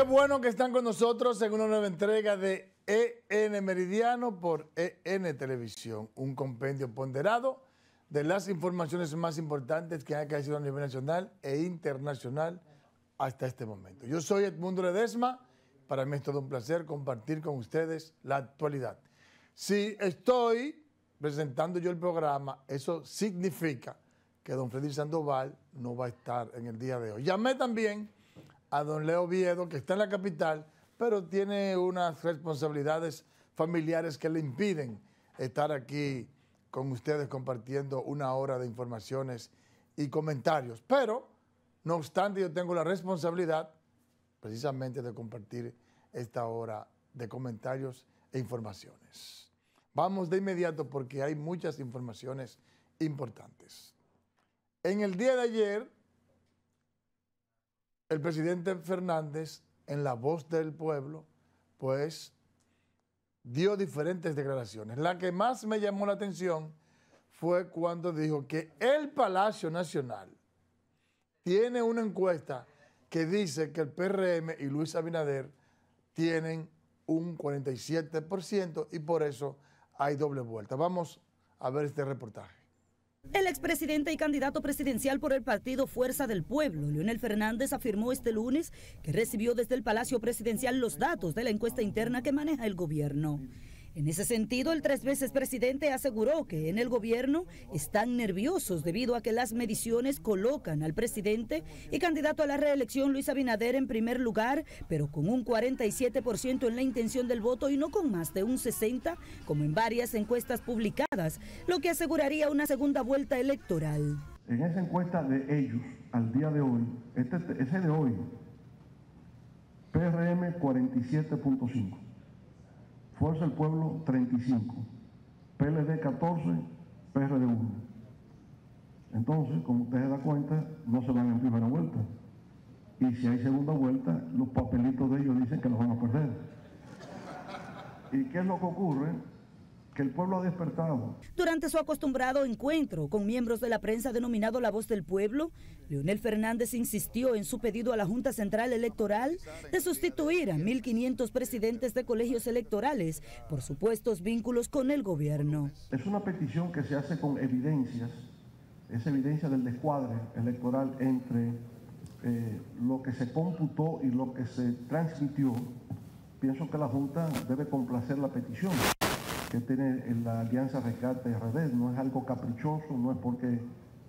Qué bueno que están con nosotros en una nueva entrega de EN Meridiano por EN Televisión, un compendio ponderado de las informaciones más importantes que han caído a nivel nacional e internacional hasta este momento. Yo soy Edmundo Ledesma, para mí es todo un placer compartir con ustedes la actualidad. Si estoy presentando yo el programa, eso significa que don Freddy Sandoval no va a estar en el día de hoy. Llamé también a don Leo Viedo, que está en la capital, pero tiene unas responsabilidades familiares que le impiden estar aquí con ustedes compartiendo una hora de informaciones y comentarios. Pero, no obstante, yo tengo la responsabilidad precisamente de compartir esta hora de comentarios e informaciones. Vamos de inmediato porque hay muchas informaciones importantes. En el día de ayer, el presidente Fernández, en la voz del pueblo, pues dio diferentes declaraciones. La que más me llamó la atención fue cuando dijo que el Palacio Nacional tiene una encuesta que dice que el PRM y Luis Abinader tienen un 47% y por eso hay doble vuelta. Vamos a ver este reportaje. El expresidente y candidato presidencial por el partido Fuerza del Pueblo, Leonel Fernández, afirmó este lunes que recibió desde el Palacio Presidencial los datos de la encuesta interna que maneja el gobierno. En ese sentido, el tres veces presidente aseguró que en el gobierno están nerviosos debido a que las mediciones colocan al presidente y candidato a la reelección Luis Abinader en primer lugar, pero con un 47% en la intención del voto y no con más de un 60% como en varias encuestas publicadas, lo que aseguraría una segunda vuelta electoral. En esa encuesta de ellos, al día de hoy, este, ese de hoy, PRM 47.5 Fuerza del Pueblo 35, PLD 14, PRD 1. Entonces, como usted se da cuenta, no se van en primera vuelta. Y si hay segunda vuelta, los papelitos de ellos dicen que los van a perder. ¿Y qué es lo que ocurre? que el pueblo ha despertado. Durante su acostumbrado encuentro con miembros de la prensa denominado La Voz del Pueblo, Leonel Fernández insistió en su pedido a la Junta Central Electoral de sustituir a 1.500 presidentes de colegios electorales por supuestos vínculos con el gobierno. Es una petición que se hace con evidencias, es evidencia del descuadre electoral entre eh, lo que se computó y lo que se transmitió. Pienso que la Junta debe complacer la petición que tiene la Alianza Rescate revés No es algo caprichoso, no es porque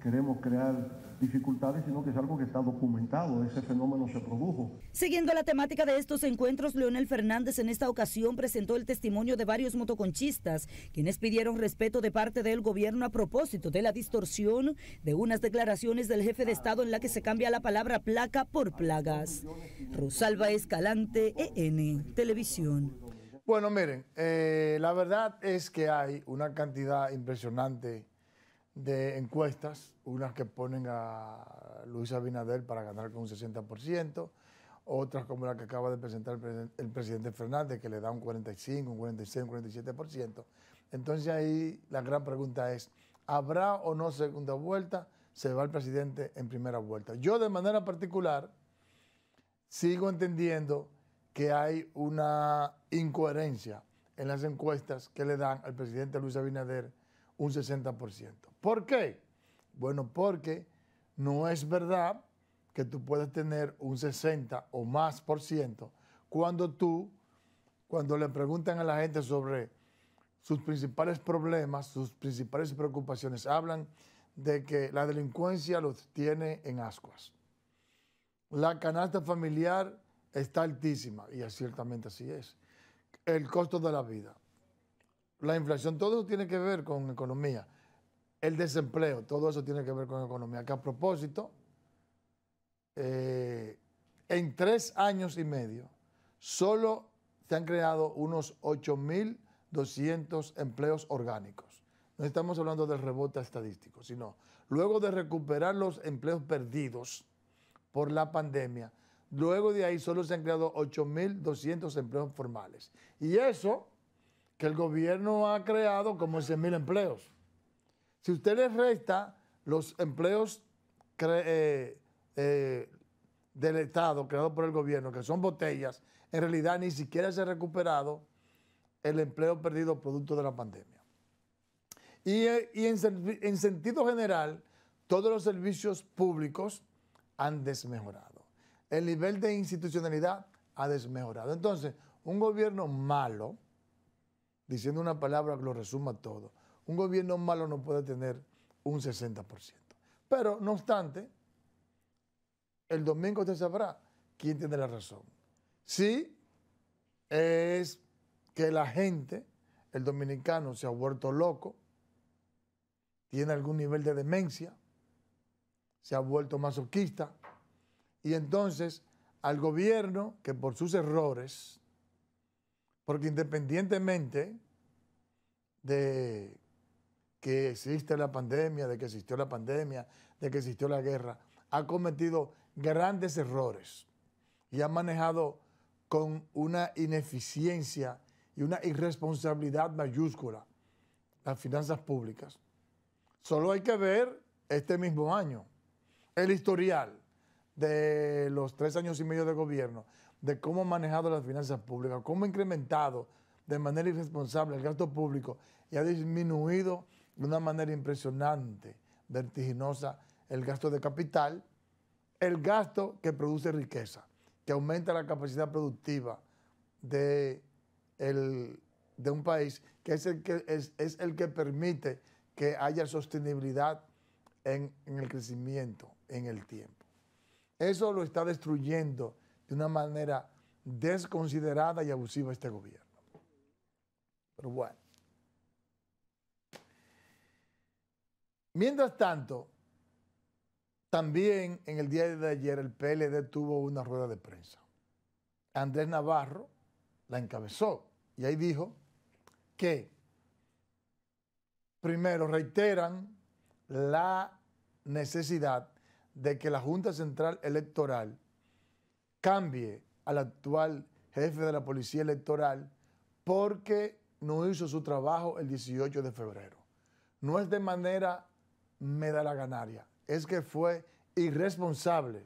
queremos crear dificultades, sino que es algo que está documentado, ese fenómeno se produjo. Siguiendo la temática de estos encuentros, Leonel Fernández en esta ocasión presentó el testimonio de varios motoconchistas, quienes pidieron respeto de parte del gobierno a propósito de la distorsión de unas declaraciones del jefe de Estado en la que se cambia la palabra placa por plagas. Rosalba Escalante, EN, Televisión. Bueno, miren, eh, la verdad es que hay una cantidad impresionante de encuestas, unas que ponen a Luis Abinader para ganar con un 60%, otras como la que acaba de presentar el presidente Fernández, que le da un 45, un 46, un 47%. Entonces ahí la gran pregunta es, ¿habrá o no segunda vuelta? ¿Se va el presidente en primera vuelta? Yo de manera particular sigo entendiendo que hay una incoherencia en las encuestas que le dan al presidente Luis Abinader un 60%. ¿Por qué? Bueno, porque no es verdad que tú puedas tener un 60 o más por ciento cuando tú, cuando le preguntan a la gente sobre sus principales problemas, sus principales preocupaciones, hablan de que la delincuencia los tiene en ascuas. La canasta familiar está altísima, y ciertamente así es. El costo de la vida, la inflación, todo eso tiene que ver con economía. El desempleo, todo eso tiene que ver con economía. Que a propósito, eh, en tres años y medio, solo se han creado unos 8.200 empleos orgánicos. No estamos hablando del rebote estadístico, sino luego de recuperar los empleos perdidos por la pandemia, Luego de ahí solo se han creado 8.200 empleos formales. Y eso que el gobierno ha creado como 100.000 empleos. Si usted les resta los empleos eh, eh, del Estado creados por el gobierno, que son botellas, en realidad ni siquiera se ha recuperado el empleo perdido producto de la pandemia. Y, eh, en, en sentido general, todos los servicios públicos han desmejorado el nivel de institucionalidad ha desmejorado. Entonces, un gobierno malo, diciendo una palabra que lo resuma todo, un gobierno malo no puede tener un 60%. Pero, no obstante, el domingo usted sabrá quién tiene la razón. Si es que la gente, el dominicano, se ha vuelto loco, tiene algún nivel de demencia, se ha vuelto masoquista, y entonces al gobierno que por sus errores, porque independientemente de que existe la pandemia, de que existió la pandemia, de que existió la guerra, ha cometido grandes errores y ha manejado con una ineficiencia y una irresponsabilidad mayúscula las finanzas públicas. Solo hay que ver este mismo año el historial de los tres años y medio de gobierno, de cómo ha manejado las finanzas públicas, cómo ha incrementado de manera irresponsable el gasto público y ha disminuido de una manera impresionante, vertiginosa, el gasto de capital, el gasto que produce riqueza, que aumenta la capacidad productiva de, de un país, que, es el que, el que permite que haya sostenibilidad en el crecimiento, en el tiempo. Eso lo está destruyendo de una manera desconsiderada y abusiva este gobierno. Pero bueno. Mientras tanto, también en el día de ayer el PLD tuvo una rueda de prensa. Andrés Navarro la encabezó y ahí dijo que primero reiteran la necesidad de que la Junta Central Electoral cambie al actual jefe de la Policía Electoral porque no hizo su trabajo el 18 de febrero. No es de manera medalaganaria, es que fue irresponsable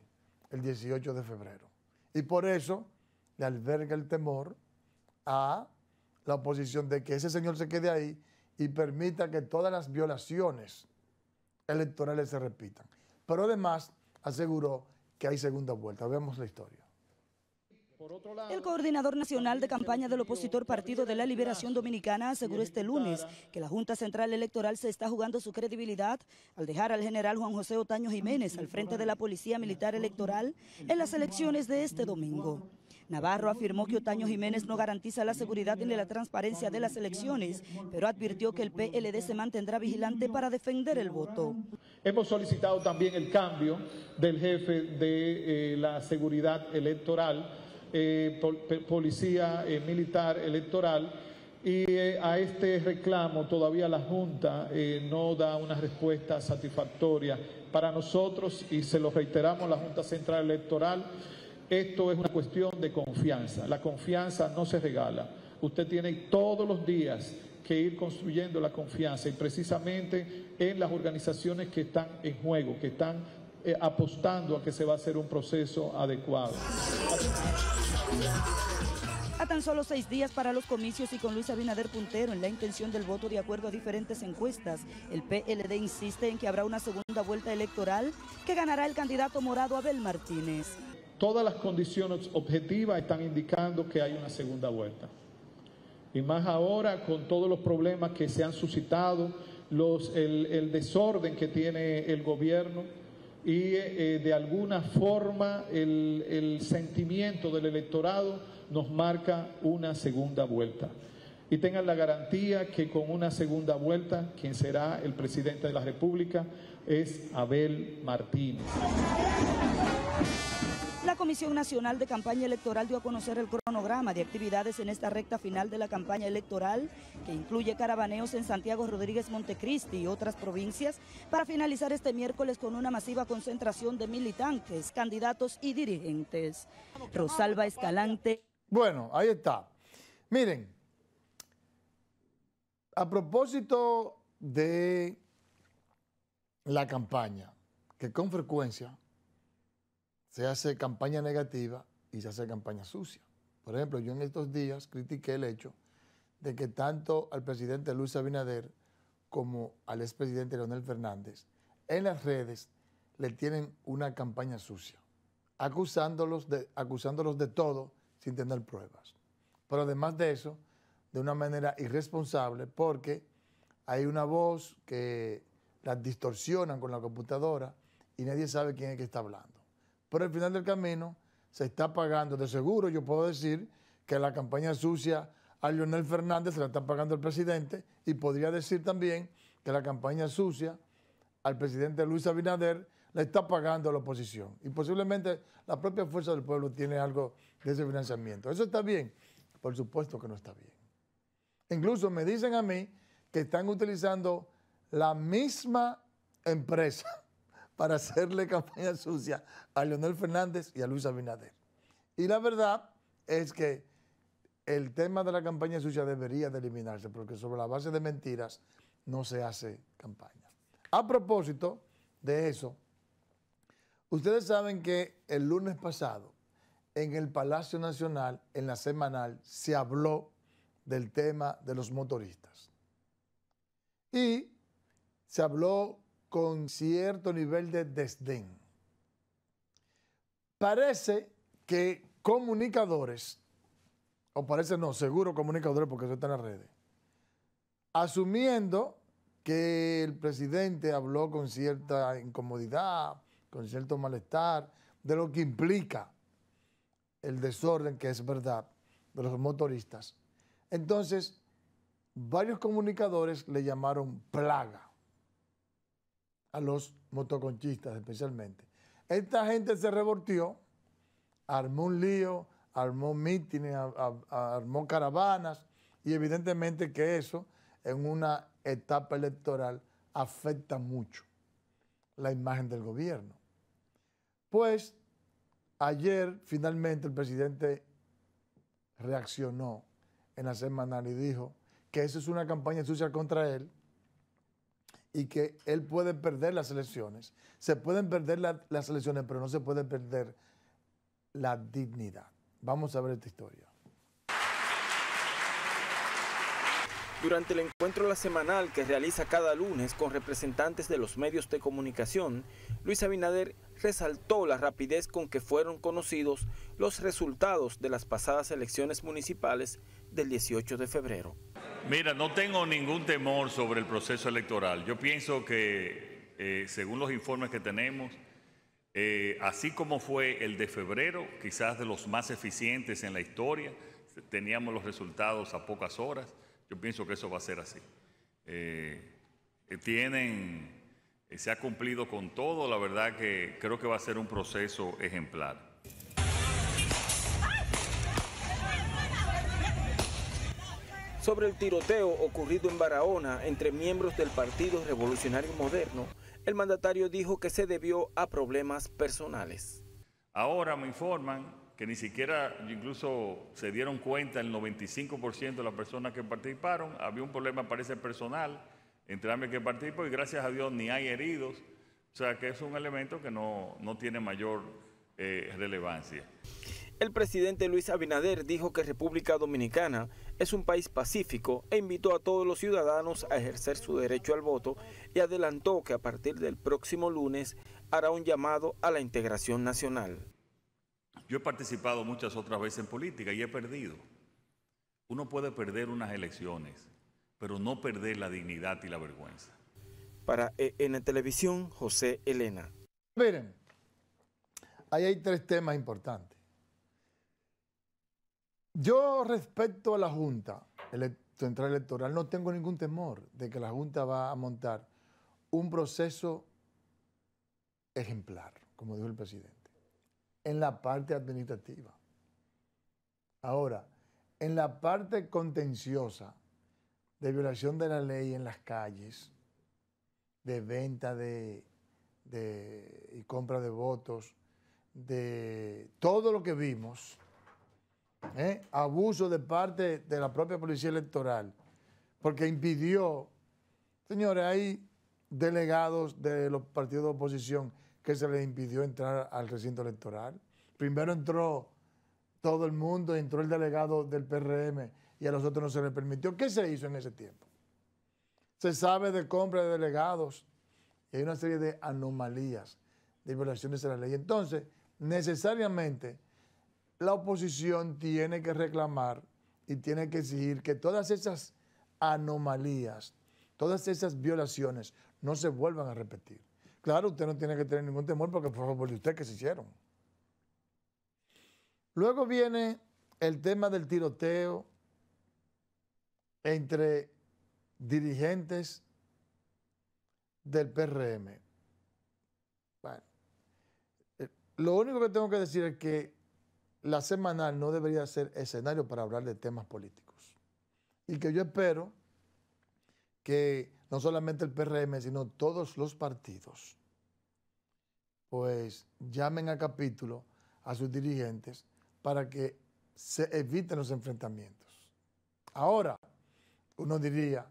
el 18 de febrero. Y por eso le alberga el temor a la oposición de que ese señor se quede ahí y permita que todas las violaciones electorales se repitan pero además aseguró que hay segunda vuelta. Veamos la historia. El coordinador nacional de campaña del opositor Partido de la Liberación Dominicana aseguró este lunes que la Junta Central Electoral se está jugando su credibilidad al dejar al general Juan José Otaño Jiménez al frente de la Policía Militar Electoral en las elecciones de este domingo. Navarro afirmó que Otaño Jiménez no garantiza la seguridad ni la transparencia de las elecciones, pero advirtió que el PLD se mantendrá vigilante para defender el voto. Hemos solicitado también el cambio del jefe de eh, la seguridad electoral, eh, policía eh, militar electoral, y a este reclamo todavía la Junta no da una respuesta satisfactoria para nosotros y se lo reiteramos la Junta Central Electoral. Esto es una cuestión de confianza. La confianza no se regala. Usted tiene todos los días que ir construyendo la confianza y precisamente en las organizaciones que están en juego, que están eh, apostando a que se va a hacer un proceso adecuado. A tan solo seis días para los comicios y con Luis Abinader puntero en la intención del voto de acuerdo a diferentes encuestas, el PLD insiste en que habrá una segunda vuelta electoral que ganará el candidato morado Abel Martínez todas las condiciones objetivas están indicando que hay una segunda vuelta. Y más ahora con todos los problemas que se han suscitado, el, desorden que tiene el gobierno y eh, eh, de alguna forma el sentimiento del electorado nos marca una segunda vuelta y tengan la garantía que con una segunda vuelta quien será el presidente de la República es Abel Martínez. La Comisión Nacional de Campaña Electoral dio a conocer el cronograma de actividades en esta recta final de la campaña electoral, que incluye caravaneos en Santiago Rodríguez Montecristi y otras provincias, para finalizar este miércoles con una masiva concentración de militantes, candidatos y dirigentes. Rosalba Escalante. Bueno, ahí está. Miren, a propósito de la campaña, que con frecuencia se hace campaña negativa y se hace campaña sucia. Por ejemplo, yo en estos días critiqué el hecho de que tanto al presidente Luis Abinader como al expresidente Leonel Fernández en las redes le tienen una campaña sucia, acusándolos de, acusándolos de todo sin tener pruebas. Pero además de eso, de una manera irresponsable, porque hay una voz que la distorsionan con la computadora y nadie sabe quién es que está hablando pero al final del camino se está pagando. De seguro yo puedo decir que la campaña sucia a Leonel Fernández se la está pagando el presidente y podría decir también que la campaña sucia al presidente Luis Abinader la está pagando la oposición. Y posiblemente la propia fuerza del pueblo tiene algo de ese financiamiento. ¿Eso está bien? Por supuesto que no está bien. Incluso me dicen a mí que están utilizando la misma empresa para hacerle campaña sucia a Leonel Fernández y a Luis Abinader. Y la verdad es que el tema de la campaña sucia debería de eliminarse, porque sobre la base de mentiras no se hace campaña. A propósito de eso, ustedes saben que el lunes pasado, en el Palacio Nacional, en la semanal, se habló del tema de los motoristas. Y se habló con cierto nivel de desdén. Parece que comunicadores, o parece no, seguro comunicadores porque eso está en las redes, asumiendo que el presidente habló con cierta incomodidad, con cierto malestar, de lo que implica el desorden que es verdad de los motoristas. Entonces, varios comunicadores le llamaron plaga a los motoconchistas especialmente. Esta gente se revoltió, armó un lío, armó mítines, armó caravanas y evidentemente que eso en una etapa electoral afecta mucho la imagen del gobierno. Pues ayer finalmente el presidente reaccionó en la semana y dijo que eso es una campaña sucia contra él y que él puede perder las elecciones. Se pueden perder las elecciones, pero no se puede perder la dignidad. Vamos a ver esta historia. Durante el encuentro la semanal que realiza cada lunes con representantes de los medios de comunicación, Luis Abinader resaltó la rapidez con que fueron conocidos los resultados de las pasadas elecciones municipales del 18 de febrero. Mira, no tengo ningún temor sobre el proceso electoral. Yo pienso que, eh, según los informes que tenemos, eh, así como fue el de febrero, quizás de los más eficientes en la historia, teníamos los resultados a pocas horas, yo pienso que eso va a ser así. Eh, tienen, se ha cumplido con todo, la verdad que creo que va a ser un proceso ejemplar. sobre el tiroteo ocurrido en Barahona entre miembros del Partido Revolucionario Moderno, el mandatario dijo que se debió a problemas personales. Ahora me informan que ni siquiera incluso se dieron cuenta el 95% de las personas que participaron, había un problema parece personal entre ambos que participó y gracias a Dios ni hay heridos, o sea que es un elemento que no, tiene mayor eh, relevancia. El presidente Luis Abinader dijo que República Dominicana es un país pacífico e invitó a todos los ciudadanos a ejercer su derecho al voto y adelantó que a partir del próximo lunes hará un llamado a la integración nacional. Yo he participado muchas otras veces en política y he perdido. Uno puede perder unas elecciones, pero no perder la dignidad y la vergüenza. Para EN Televisión, José Elena. Miren, ahí hay tres temas importantes. Yo respecto a la Junta Central Electoral no tengo ningún temor de que la Junta va a montar un proceso ejemplar, como dijo el presidente, en la parte administrativa. Ahora, en la parte contenciosa de violación de la ley en las calles, de venta de, y compra de votos, de todo lo que vimos, ¿eh? abuso de parte de la propia policía electoral, porque impidió, señores, hay delegados de los partidos de oposición que se les impidió entrar al recinto electoral. Primero entró todo el mundo, entró el delegado del PRM y a los otros no se les permitió. ¿Qué se hizo en ese tiempo? Se sabe de compra de delegados y hay una serie de anomalías, de violaciones a la ley. Entonces, necesariamente la oposición tiene que reclamar y tiene que exigir que todas esas anomalías, todas esas violaciones no se vuelvan a repetir. Claro, usted no tiene que tener ningún temor porque por favor de usted que se hicieron. Luego viene el tema del tiroteo entre dirigentes del PRM. Bueno, eh, lo único que tengo que decir es que la semanal no debería ser escenario para hablar de temas políticos. Y que yo espero que no solamente el PRM, sino todos los partidos, pues llamen a capítulo a sus dirigentes para que se eviten los enfrentamientos. Ahora, uno diría,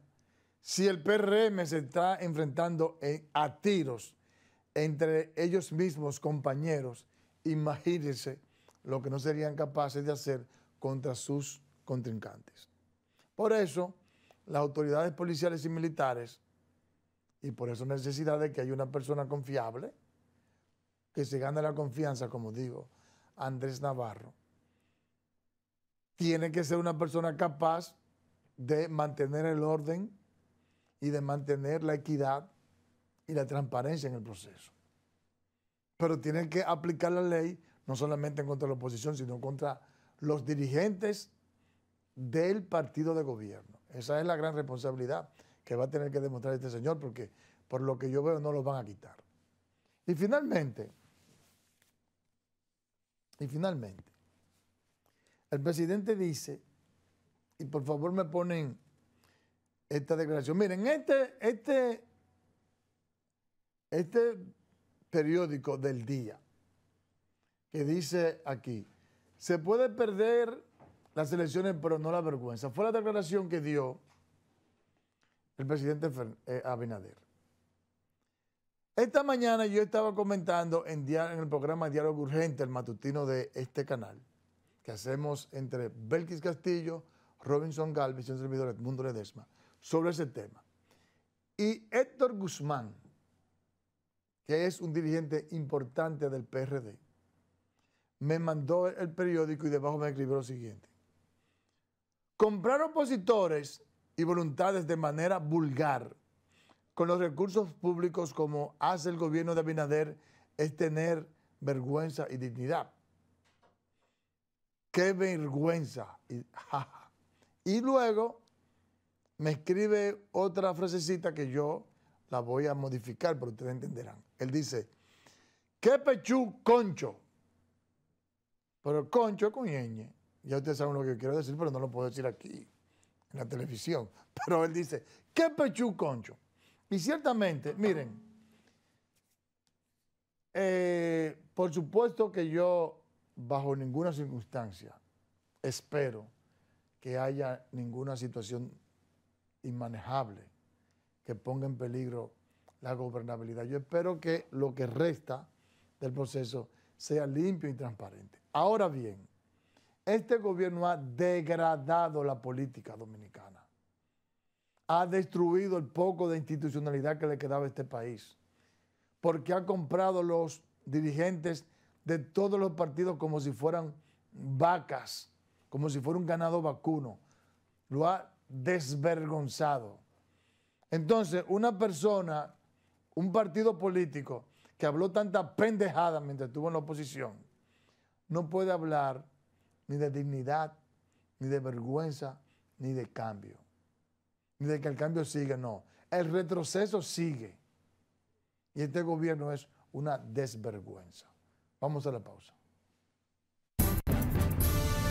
si el PRM se está enfrentando a tiros entre ellos mismos, compañeros, imagínense lo que no serían capaces de hacer contra sus contrincantes. Por eso, las autoridades policiales y militares, y por eso necesidad de que haya una persona confiable, que se gane la confianza, como digo, Andrés Navarro, tiene que ser una persona capaz de mantener el orden y de mantener la equidad y la transparencia en el proceso. Pero tiene que aplicar la ley no solamente contra la oposición, sino contra los dirigentes del partido de gobierno. Esa es la gran responsabilidad que va a tener que demostrar este señor, porque por lo que yo veo no lo van a quitar. Y finalmente, y finalmente, el presidente dice, y por favor me ponen esta declaración, miren, este, este, este periódico del día, que dice aquí, se puede perder las elecciones, pero no la vergüenza. Fue la declaración que dio el presidente eh, Abinader. Esta mañana yo estaba comentando en, el programa Diálogo Urgente, el matutino de este canal, que hacemos entre Belkis Castillo, Robinson Galvis y el servidor Edmundo Ledesma, sobre ese tema. Y Héctor Guzmán, que es un dirigente importante del PRD, me mandó el periódico y debajo me escribió lo siguiente. Comprar opositores y voluntades de manera vulgar con los recursos públicos como hace el gobierno de Abinader es tener vergüenza y dignidad. ¡Qué vergüenza! Y, y luego me escribe otra frasecita que yo la voy a modificar, pero ustedes entenderán. Él dice, ¡qué pechú concho! Pero concho con ñeñe. Ya ustedes saben lo que quiero decir, pero no lo puedo decir aquí, en la televisión. Pero él dice, ¿qué pechú concho? Y ciertamente, miren, eh, por supuesto que yo, bajo ninguna circunstancia, espero que haya ninguna situación inmanejable que ponga en peligro la gobernabilidad. Yo espero que lo que resta del proceso sea limpio y transparente. Ahora bien, este gobierno ha degradado la política dominicana. Ha destruido el poco de institucionalidad que le quedaba a este país. Porque ha comprado los dirigentes de todos los partidos como si fueran vacas, como si fuera un ganado vacuno. Lo ha desvergonzado. Entonces, una persona, un partido político que habló tanta pendejada mientras estuvo en la oposición, no puede hablar ni de dignidad, ni de vergüenza, ni de cambio. Ni de que el cambio siga, no. El retroceso sigue. Y este gobierno es una desvergüenza. Vamos a la pausa.